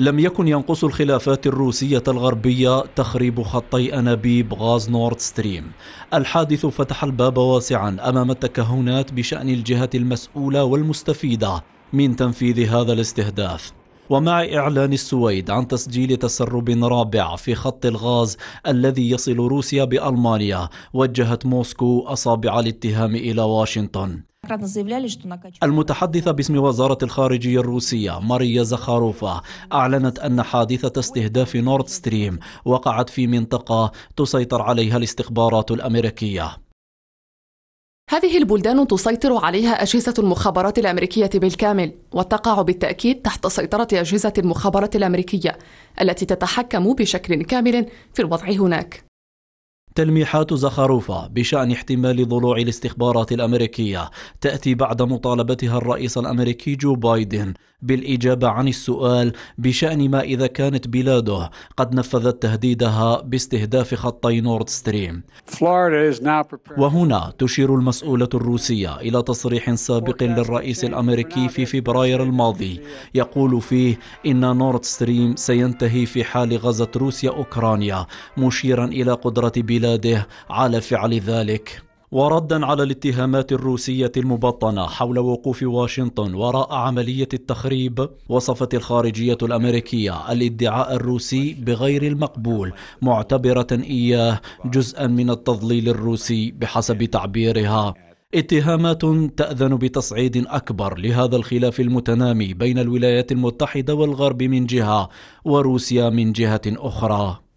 لم يكن ينقص الخلافات الروسية الغربية تخريب خطي أنابيب غاز نورد ستريم الحادث فتح الباب واسعا أمام التكهنات بشأن الجهة المسؤولة والمستفيدة من تنفيذ هذا الاستهداف ومع إعلان السويد عن تسجيل تسرب رابع في خط الغاز الذي يصل روسيا بألمانيا وجهت موسكو أصابع الاتهام إلى واشنطن المتحدثة باسم وزارة الخارجية الروسية ماريا زخاروفا أعلنت أن حادثة استهداف نورد ستريم وقعت في منطقة تسيطر عليها الاستخبارات الأمريكية هذه البلدان تسيطر عليها أجهزة المخابرات الأمريكية بالكامل وتقع بالتأكيد تحت سيطرة أجهزة المخابرات الأمريكية التي تتحكم بشكل كامل في الوضع هناك تلميحات زخاروفا بشأن احتمال ضلوع الاستخبارات الأمريكية تأتي بعد مطالبتها الرئيس الأمريكي جو بايدن بالإجابة عن السؤال بشأن ما إذا كانت بلاده قد نفذت تهديدها باستهداف خطي نورد ستريم وهنا تشير المسؤولة الروسية إلى تصريح سابق للرئيس الأمريكي في فبراير الماضي يقول فيه إن نورد ستريم سينتهي في حال غزت روسيا أوكرانيا مشيرا إلى قدرة بلاده على فعل ذلك وردا على الاتهامات الروسية المبطنة حول وقوف واشنطن وراء عملية التخريب وصفت الخارجية الأمريكية الادعاء الروسي بغير المقبول معتبرة إياه جزءا من التضليل الروسي بحسب تعبيرها اتهامات تأذن بتصعيد أكبر لهذا الخلاف المتنامي بين الولايات المتحدة والغرب من جهة وروسيا من جهة أخرى